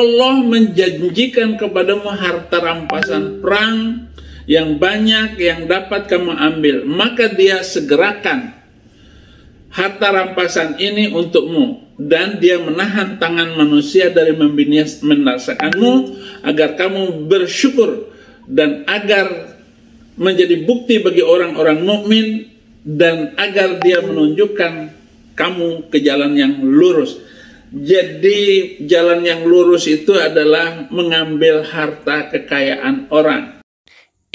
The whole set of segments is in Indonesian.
Allah menjanjikan kepadamu harta rampasan perang yang banyak yang dapat kamu ambil. Maka dia segerakan harta rampasan ini untukmu. Dan dia menahan tangan manusia dari membinasakanmu agar kamu bersyukur dan agar menjadi bukti bagi orang-orang mukmin dan agar dia menunjukkan kamu ke jalan yang lurus. Jadi jalan yang lurus itu adalah mengambil harta kekayaan orang.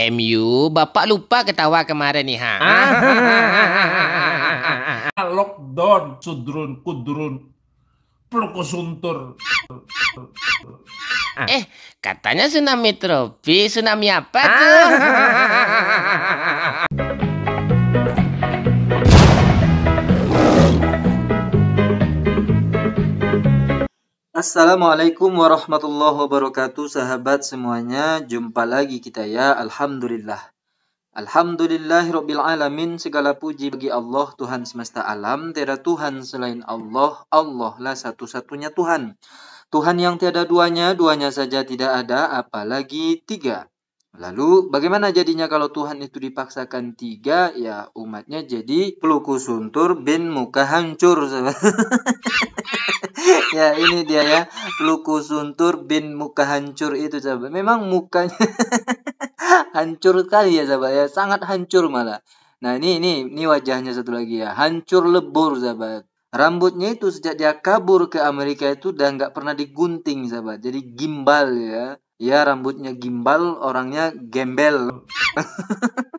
MU, bapak lupa ketawa kemarin nih ha. Ah. Ah, lockdown, sudrun, kudrun, plukusuntur. Eh, katanya tsunami tropis, tsunami apa tuh? Assalamualaikum warahmatullahi wabarakatuh sahabat semuanya jumpa lagi kita ya Alhamdulillah Alhamdulillah Robbil alamin segala puji bagi Allah Tuhan semesta alam tiada Tuhan selain Allah Allah lah satu-satunya Tuhan Tuhan yang tiada duanya duanya saja tidak ada apalagi tiga Lalu bagaimana jadinya kalau Tuhan itu dipaksakan tiga, ya umatnya jadi peluku suntur bin muka hancur. ya ini dia ya, peluku suntur bin muka hancur itu sahabat. Memang mukanya hancur sekali ya sahabat ya, sangat hancur malah. Nah ini ini ini wajahnya satu lagi ya, hancur lebur sahabat. Rambutnya itu sejak dia kabur ke Amerika itu udah nggak pernah digunting sahabat, jadi gimbal ya Ya rambutnya gimbal, orangnya gembel.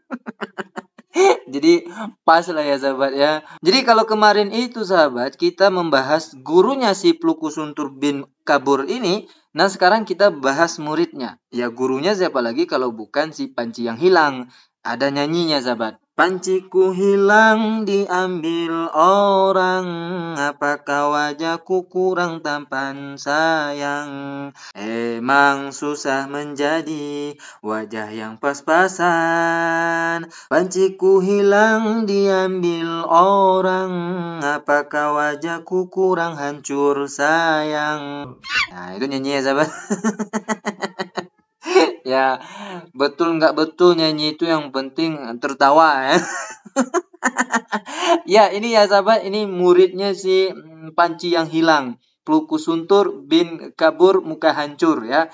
Jadi pas lah ya sahabat ya. Jadi kalau kemarin itu sahabat kita membahas gurunya si plukusuntur bin Kabur ini. Nah sekarang kita bahas muridnya. Ya gurunya siapa lagi kalau bukan si Panci yang hilang. Ada nyanyinya sahabat. Panciku hilang diambil orang Apakah wajahku kurang tampan sayang Emang susah menjadi wajah yang pas-pasan Panciku hilang diambil orang Apakah wajahku kurang hancur sayang Nah itu nyanyi ya sahabat ya betul nggak betul nyanyi itu yang penting tertawa ya ya ini ya sahabat ini muridnya si mm, panci yang hilang pelukus suntur bin kabur muka hancur ya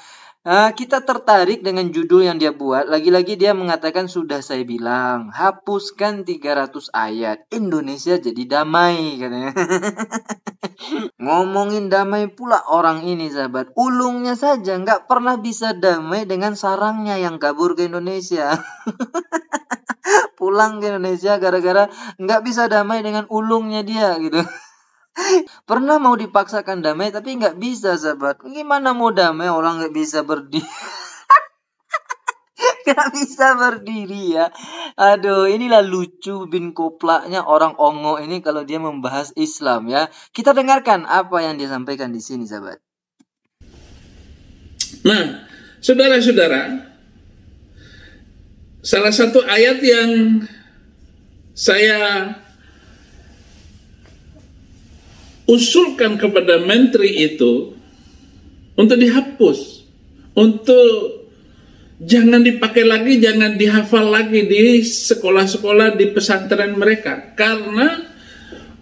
Ah, kita tertarik dengan judul yang dia buat. Lagi-lagi dia mengatakan sudah saya bilang, hapuskan 300 ayat. Indonesia jadi damai katanya. Ngomongin damai pula orang ini sahabat. Ulungnya saja nggak pernah bisa damai dengan sarangnya yang kabur ke Indonesia. Pulang ke Indonesia gara-gara nggak bisa damai dengan ulungnya dia gitu. Pernah mau dipaksakan damai tapi nggak bisa sahabat. Gimana mau damai orang nggak bisa berdiri? nggak bisa berdiri ya. Aduh, inilah lucu bin koplaknya orang ongo ini kalau dia membahas Islam ya. Kita dengarkan apa yang dia sampaikan di sini, sahabat. Nah, saudara-saudara, salah satu ayat yang saya usulkan kepada menteri itu untuk dihapus, untuk jangan dipakai lagi, jangan dihafal lagi di sekolah-sekolah di pesantren mereka, karena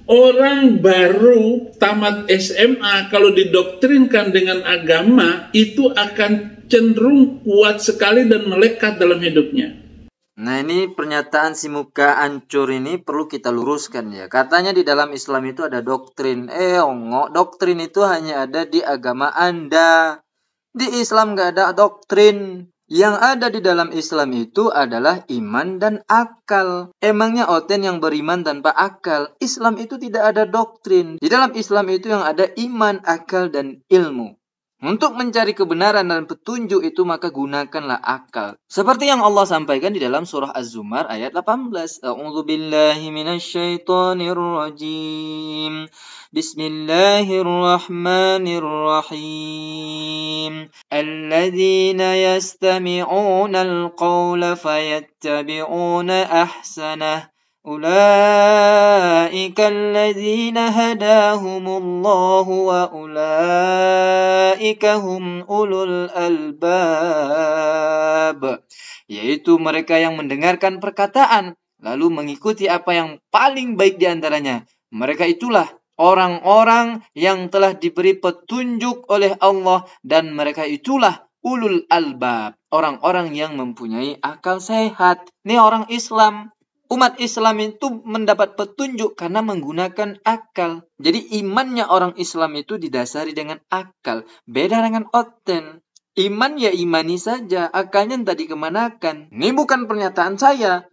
orang baru tamat SMA kalau didoktrinkan dengan agama itu akan cenderung kuat sekali dan melekat dalam hidupnya. Nah ini pernyataan si muka ancur ini perlu kita luruskan ya. Katanya di dalam Islam itu ada doktrin. Eh ongo, doktrin itu hanya ada di agama Anda. Di Islam nggak ada doktrin. Yang ada di dalam Islam itu adalah iman dan akal. Emangnya oten yang beriman tanpa akal? Islam itu tidak ada doktrin. Di dalam Islam itu yang ada iman, akal, dan ilmu. Untuk mencari kebenaran dan petunjuk itu maka gunakanlah akal. Seperti yang Allah sampaikan di dalam surah Az-Zumar ayat 18. A'udzubillahi minasyaitonirrajim. Bismillahirrahmanirrahim. Alladzina yastami'una al-qawla fayattabi'una ahsanah. أولئك الذين هداهم الله وأولئك هم أولو الألباب yaitu mereka yang mendengarkan perkataan lalu mengikuti apa yang paling baik di antaranya mereka itulah orang-orang yang telah diberi petunjuk oleh Allah dan mereka itulah ulul albab orang-orang yang mempunyai akal sehat ini orang Islam umat Islam itu mendapat petunjuk karena menggunakan akal. Jadi imannya orang Islam itu didasari dengan akal. Beda dengan oten. Iman ya imani saja, akalnya entah dikemanakan. Ini bukan pernyataan saya.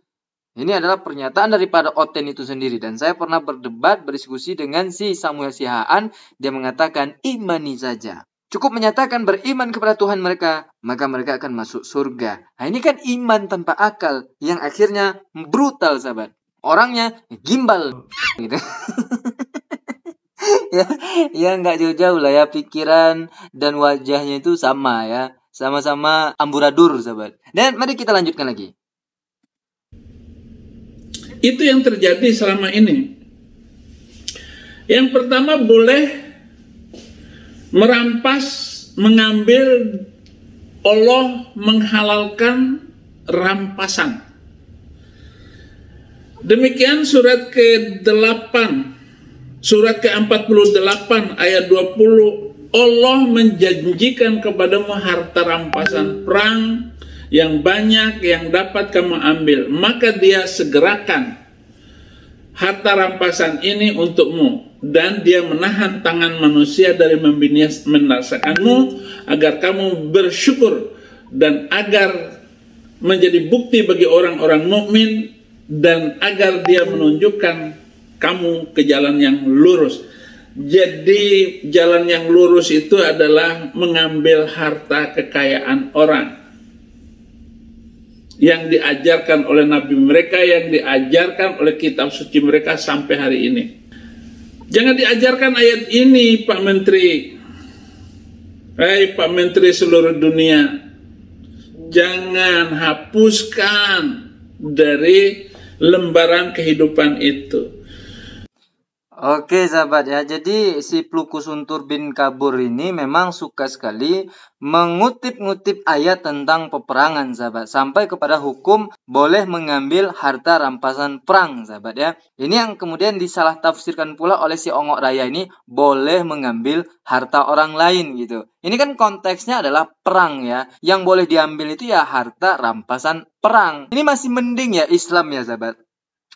Ini adalah pernyataan daripada Oten itu sendiri. Dan saya pernah berdebat, berdiskusi dengan si Samuel Sihaan. Dia mengatakan imani saja cukup menyatakan beriman kepada Tuhan mereka, maka mereka akan masuk surga. Nah, ini kan iman tanpa akal yang akhirnya brutal, sahabat. Orangnya gimbal gitu. ya, ya nggak jauh-jauh lah ya pikiran dan wajahnya itu sama ya. Sama-sama amburadur, sahabat. Dan mari kita lanjutkan lagi. Itu yang terjadi selama ini. Yang pertama boleh merampas, mengambil, Allah menghalalkan rampasan. Demikian surat ke-8, surat ke-48 ayat 20, Allah menjanjikan kepadamu harta rampasan perang yang banyak yang dapat kamu ambil, maka dia segerakan harta rampasan ini untukmu dan dia menahan tangan manusia dari membinasakanmu agar kamu bersyukur dan agar menjadi bukti bagi orang-orang mukmin dan agar dia menunjukkan kamu ke jalan yang lurus. Jadi jalan yang lurus itu adalah mengambil harta kekayaan orang yang diajarkan oleh nabi mereka, yang diajarkan oleh kitab suci mereka sampai hari ini. Jangan diajarkan ayat ini, Pak Menteri. Hei, Pak Menteri seluruh dunia. Jangan hapuskan dari lembaran kehidupan itu. Oke sahabat ya, jadi si Plukusuntur bin Kabur ini memang suka sekali mengutip-ngutip ayat tentang peperangan sahabat. Sampai kepada hukum boleh mengambil harta rampasan perang sahabat ya. Ini yang kemudian disalah tafsirkan pula oleh si Ongok Raya ini boleh mengambil harta orang lain gitu. Ini kan konteksnya adalah perang ya. Yang boleh diambil itu ya harta rampasan perang. Ini masih mending ya Islam ya sahabat.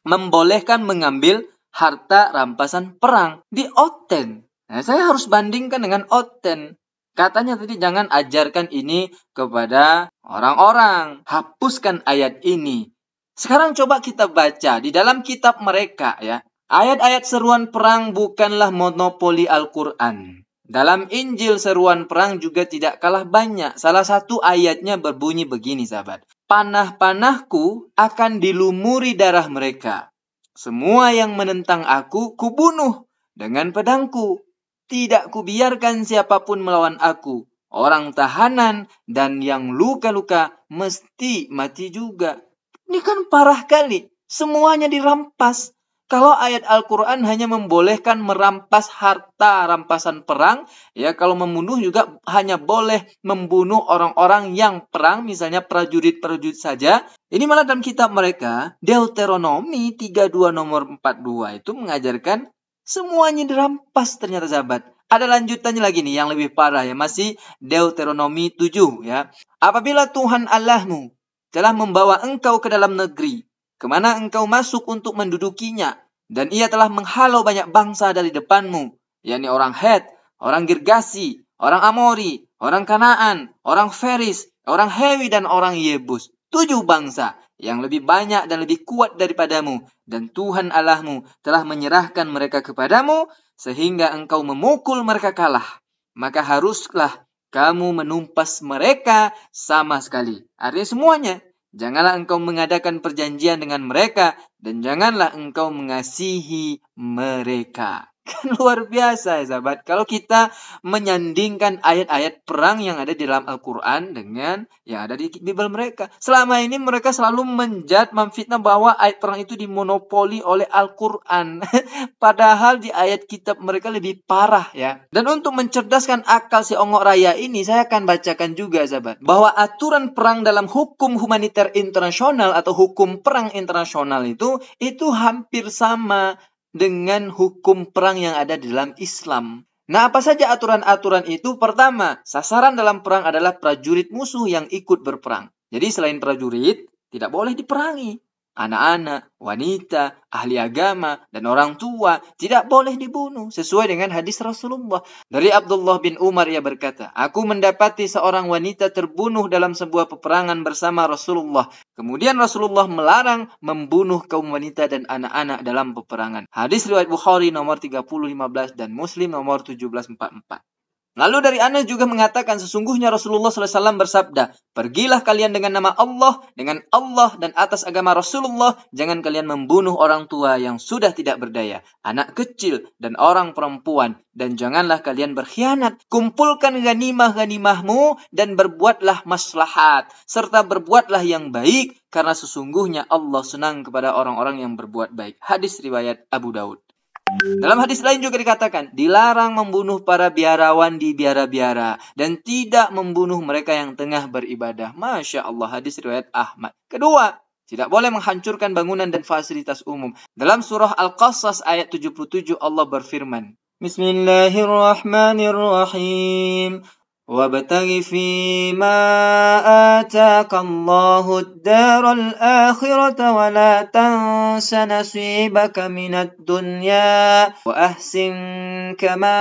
Membolehkan mengambil harta rampasan perang di Oten. Nah, saya harus bandingkan dengan Oten. Katanya tadi jangan ajarkan ini kepada orang-orang. Hapuskan ayat ini. Sekarang coba kita baca di dalam kitab mereka ya. Ayat-ayat seruan perang bukanlah monopoli Al-Quran. Dalam Injil seruan perang juga tidak kalah banyak. Salah satu ayatnya berbunyi begini sahabat. Panah-panahku akan dilumuri darah mereka. Semua yang menentang aku, kubunuh dengan pedangku. Tidak kubiarkan siapapun melawan aku. Orang tahanan dan yang luka-luka mesti mati juga. Ini kan parah kali. Semuanya dirampas. Kalau ayat Al-Quran hanya membolehkan merampas harta rampasan perang, ya kalau membunuh juga hanya boleh membunuh orang-orang yang perang, misalnya prajurit-prajurit saja. Ini malah dalam kitab mereka, Deuteronomi 32 nomor 42 itu mengajarkan semuanya dirampas ternyata sahabat. Ada lanjutannya lagi nih yang lebih parah ya, masih Deuteronomi 7 ya. Apabila Tuhan Allahmu telah membawa engkau ke dalam negeri, kemana engkau masuk untuk mendudukinya, dan ia telah menghalau banyak bangsa dari depanmu, yakni orang Het, orang Girgasi, orang Amori, orang Kanaan, orang Feris, orang Hewi, dan orang Yebus. Tujuh bangsa yang lebih banyak dan lebih kuat daripadamu. Dan Tuhan Allahmu telah menyerahkan mereka kepadamu, sehingga engkau memukul mereka kalah. Maka haruslah kamu menumpas mereka sama sekali. Artinya semuanya. Janganlah engkau mengadakan perjanjian dengan mereka, dan janganlah engkau mengasihi mereka. Kan luar biasa ya sahabat. Kalau kita menyandingkan ayat-ayat perang yang ada di dalam Al-Quran dengan yang ada di Bible mereka. Selama ini mereka selalu menjat, memfitnah bahwa ayat perang itu dimonopoli oleh Al-Quran. Padahal di ayat kitab mereka lebih parah ya. Dan untuk mencerdaskan akal si ongok raya ini, saya akan bacakan juga sahabat. Bahwa aturan perang dalam hukum humaniter internasional atau hukum perang internasional itu, itu hampir sama dengan hukum perang yang ada di dalam Islam. Nah, apa saja aturan-aturan itu? Pertama, sasaran dalam perang adalah prajurit musuh yang ikut berperang. Jadi, selain prajurit, tidak boleh diperangi anak-anak, wanita, ahli agama, dan orang tua tidak boleh dibunuh sesuai dengan hadis Rasulullah. Dari Abdullah bin Umar ia berkata, Aku mendapati seorang wanita terbunuh dalam sebuah peperangan bersama Rasulullah. Kemudian Rasulullah melarang membunuh kaum wanita dan anak-anak dalam peperangan. Hadis riwayat Bukhari nomor 3015 dan Muslim nomor 1744. Lalu dari Anas juga mengatakan sesungguhnya Rasulullah SAW bersabda, Pergilah kalian dengan nama Allah, dengan Allah dan atas agama Rasulullah, jangan kalian membunuh orang tua yang sudah tidak berdaya, anak kecil dan orang perempuan, dan janganlah kalian berkhianat. Kumpulkan ganimah ganimahmu dan berbuatlah maslahat, serta berbuatlah yang baik, karena sesungguhnya Allah senang kepada orang-orang yang berbuat baik. Hadis riwayat Abu Daud. Dalam hadis lain juga dikatakan, dilarang membunuh para biarawan di biara-biara dan tidak membunuh mereka yang tengah beribadah. Masya Allah, hadis riwayat Ahmad. Kedua, tidak boleh menghancurkan bangunan dan fasilitas umum. Dalam surah Al-Qasas ayat 77 Allah berfirman, Bismillahirrahmanirrahim. وابتغ فيما آتاك الله الدار الآخرة ولا تنس نصيبك من الدنيا وأحسن كما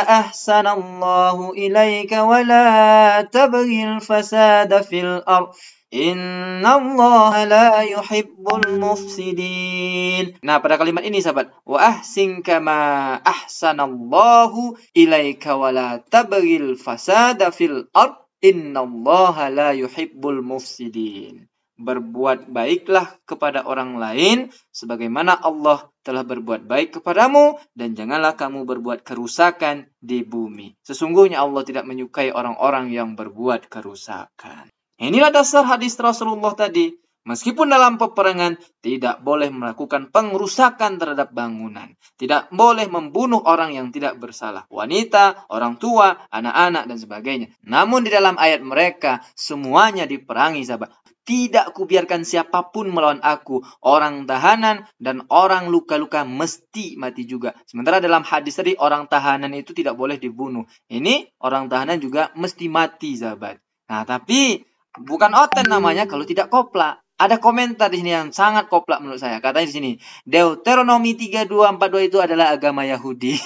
أحسن الله إليك ولا تبغي الفساد في الأرض Inna الله la yuhibbul mufsidin. Nah pada kalimat ini sahabat Wa ahsin kama ahsanallahu ilaika wa la tabghil fasada fil ard Innallaha la yuhibbul mufsidin berbuat baiklah kepada orang lain sebagaimana Allah telah berbuat baik kepadamu dan janganlah kamu berbuat kerusakan di bumi. Sesungguhnya Allah tidak menyukai orang-orang yang berbuat kerusakan. Inilah dasar hadis Rasulullah tadi. Meskipun dalam peperangan, tidak boleh melakukan pengrusakan terhadap bangunan. Tidak boleh membunuh orang yang tidak bersalah. Wanita, orang tua, anak-anak, dan sebagainya. Namun di dalam ayat mereka, semuanya diperangi sahabat. Tidak kubiarkan siapapun melawan aku. Orang tahanan dan orang luka-luka mesti mati juga. Sementara dalam hadis tadi, orang tahanan itu tidak boleh dibunuh. Ini orang tahanan juga mesti mati sahabat. Nah tapi Bukan oten namanya kalau tidak kopla. Ada komentar di sini yang sangat kopla menurut saya. Katanya di sini, Deuteronomi 3242 itu adalah agama Yahudi.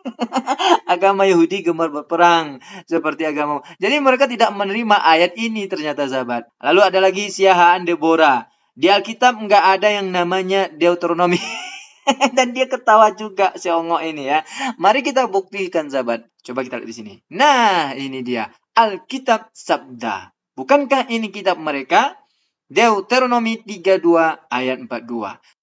agama Yahudi gemar berperang seperti agama. Jadi mereka tidak menerima ayat ini ternyata sahabat. Lalu ada lagi siahaan Deborah. Di Alkitab nggak ada yang namanya Deuteronomi. Dan dia ketawa juga si Ongo ini ya. Mari kita buktikan sahabat. Coba kita lihat di sini. Nah, ini dia. Alkitab Sabda. Bukankah ini kitab mereka? Deuteronomy 32 ayat 42.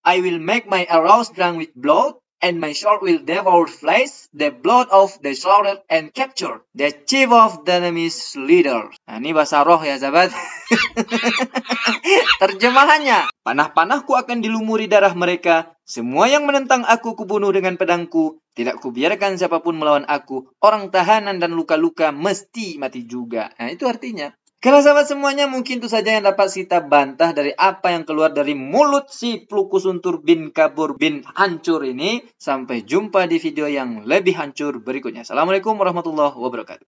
I will make my arrows drunk with blood, and my sword will devour flesh, the blood of the slaughtered and capture the chief of the enemy's leader. Nah, ini bahasa roh ya, sahabat. Terjemahannya, panah-panahku akan dilumuri darah mereka, semua yang menentang aku kubunuh dengan pedangku, tidak kubiarkan siapapun melawan aku, orang tahanan dan luka-luka mesti mati juga. Nah, itu artinya, karena sahabat semuanya mungkin itu saja yang dapat kita bantah dari apa yang keluar dari mulut si Plukusuntur bin Kabur bin Hancur ini. Sampai jumpa di video yang lebih hancur berikutnya. Assalamualaikum warahmatullahi wabarakatuh.